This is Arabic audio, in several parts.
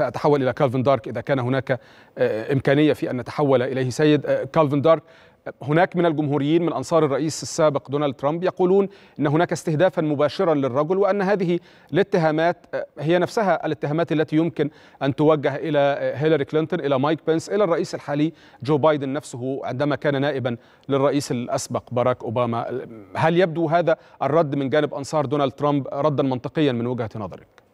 سأتحول إلى كالفن دارك إذا كان هناك آه، إمكانية في أن نتحول إليه سيد كالفن آه، دارك هناك من الجمهوريين من أنصار الرئيس السابق دونالد ترامب يقولون أن هناك استهدافا مباشرا للرجل وأن هذه الاتهامات آه، هي نفسها الاتهامات التي يمكن أن توجه إلى هيلاري كلينتون إلى مايك بنس إلى الرئيس الحالي جو بايدن نفسه عندما كان نائبا للرئيس الأسبق باراك أوباما هل يبدو هذا الرد من جانب أنصار دونالد ترامب ردا منطقيا من وجهة نظرك؟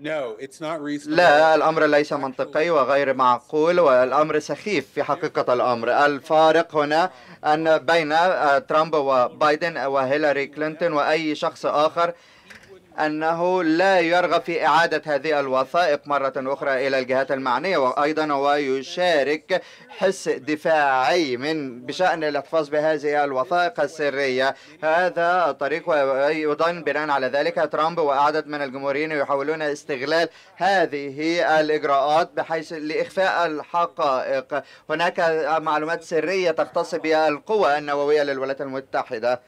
لا الأمر ليس منطقي وغير معقول والأمر سخيف في حقيقة الأمر الفارق هنا أن بين آه، ترامب وبايدن وهيلاري كلينتون وأي شخص آخر أنه لا يرغب في إعادة هذه الوثائق مرة أخرى إلى الجهات المعنية وأيضا ويشارك حس دفاعي من بشأن الاحتفاظ بهذه الوثائق السرية هذا طريق وأيضا بناء على ذلك ترامب وعدد من الجمهوريين يحاولون استغلال هذه الإجراءات بحيث لإخفاء الحقائق هناك معلومات سرية تختص بها القوى النووية للولايات المتحدة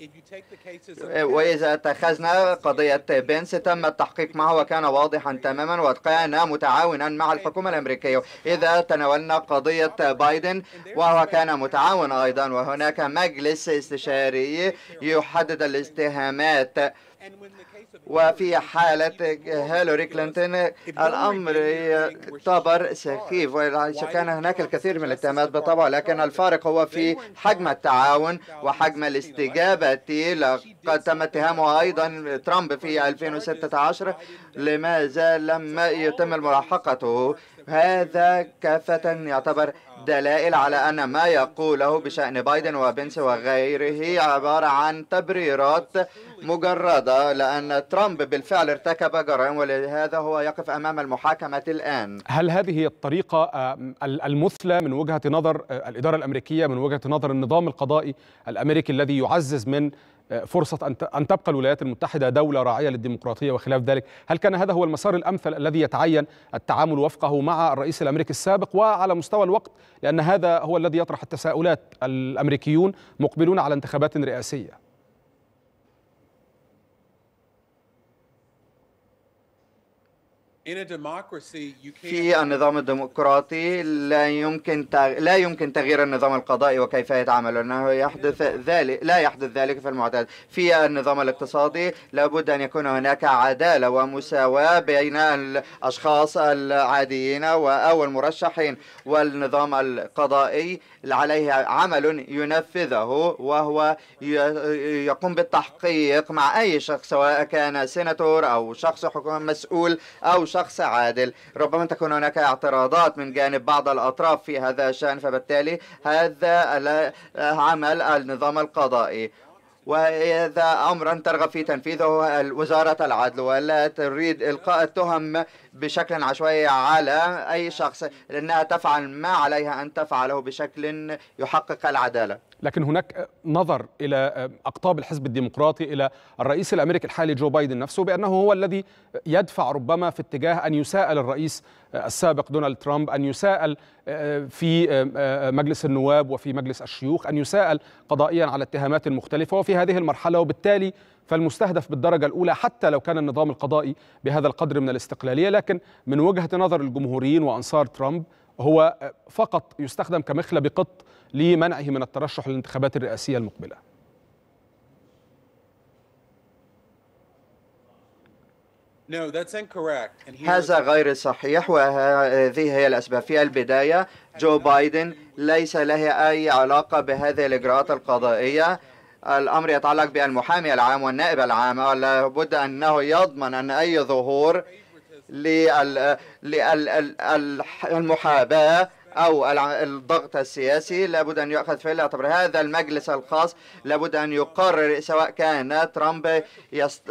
إيه، وإذا اتخذنا قضية بنس تم التحقيق معه وكان واضحا تماما وكان متعاونا مع الحكومة الأمريكية إذا تناولنا قضية بايدن وهو كان متعاونا أيضا وهناك مجلس استشاري يحدد الاتهامات وفي حالة هيلوري كلينتون الأمر يعتبر سخيف كان هناك الكثير من الاتهامات بالطبع لكن الفارق هو في حجم التعاون وحجم الاستجابة قد تم اتهامه أيضا ترامب في 2016 لماذا لم يتم ملاحقته هذا كافة يعتبر دلائل على أن ما يقوله بشأن بايدن وبنس وغيره عبارة عن تبريرات مجردة لأن ترامب بالفعل ارتكب جرائم ولهذا هو يقف أمام المحاكمة الآن هل هذه الطريقة آه، المثلى من وجهة نظر آه، الإدارة الأمريكية من وجهة نظر النظام القضائي الأمريكي الذي يعزز من فرصة أن تبقى الولايات المتحدة دولة راعية للديمقراطية وخلاف ذلك هل كان هذا هو المسار الأمثل الذي يتعين التعامل وفقه مع الرئيس الأمريكي السابق وعلى مستوى الوقت لأن هذا هو الذي يطرح التساؤلات الأمريكيون مقبلون على انتخابات رئاسية في النظام الديمقراطي لا يمكن لا يمكن تغيير النظام القضائي وكيف يتعامل لانه يحدث ذلك لا يحدث ذلك في المعتاد في النظام الاقتصادي لابد ان يكون هناك عداله ومساواه بين الاشخاص العاديين او المرشحين والنظام القضائي عليه عمل ينفذه وهو يقوم بالتحقيق مع اي شخص سواء كان سيناتور او شخص حكومه مسؤول او شخص شخص عادل ربما تكون هناك اعتراضات من جانب بعض الأطراف في هذا الشأن فبالتالي هذا عمل النظام القضائي وهذا أمرا ترغب في تنفيذه وزارة العدل ولا تريد إلقاء التهم بشكل عشوائي على أي شخص لأنها تفعل ما عليها أن تفعله بشكل يحقق العدالة لكن هناك نظر إلى أقطاب الحزب الديمقراطي إلى الرئيس الأمريكي الحالي جو بايدن نفسه بأنه هو الذي يدفع ربما في اتجاه أن يساءل الرئيس السابق دونالد ترامب أن يساءل في مجلس النواب وفي مجلس الشيوخ أن يساءل قضائيا على اتهامات مختلفة وفي هذه المرحلة وبالتالي فالمستهدف بالدرجة الأولى حتى لو كان النظام القضائي بهذا القدر من الاستقلالية لكن من وجهة نظر الجمهوريين وأنصار ترامب هو فقط يستخدم كمخلب قط لمنعه من الترشح للانتخابات الرئاسية المقبلة هذا غير صحيح وهذه هي الأسباب في البداية جو بايدن ليس له أي علاقة بهذه الإجراءات القضائية الأمر يتعلق بالمحامي العام والنائب العام لابد أنه يضمن أن أي ظهور للمحاباة أو الضغط السياسي لابد أن يؤخذ في الاعتبار هذا المجلس الخاص لابد أن يقرر سواء كان ترامب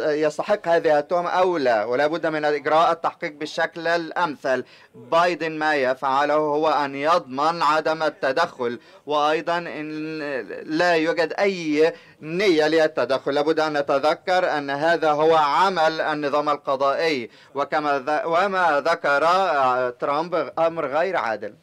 يستحق هذه التهم أو لا ولابد من إجراء التحقيق بالشكل الأمثل بايدن ما يفعله هو أن يضمن عدم التدخل وأيضا إن لا يوجد أي نية للتدخل لابد أن نتذكر أن هذا هو عمل النظام القضائي وكما وما ذكر ترامب أمر غير عادل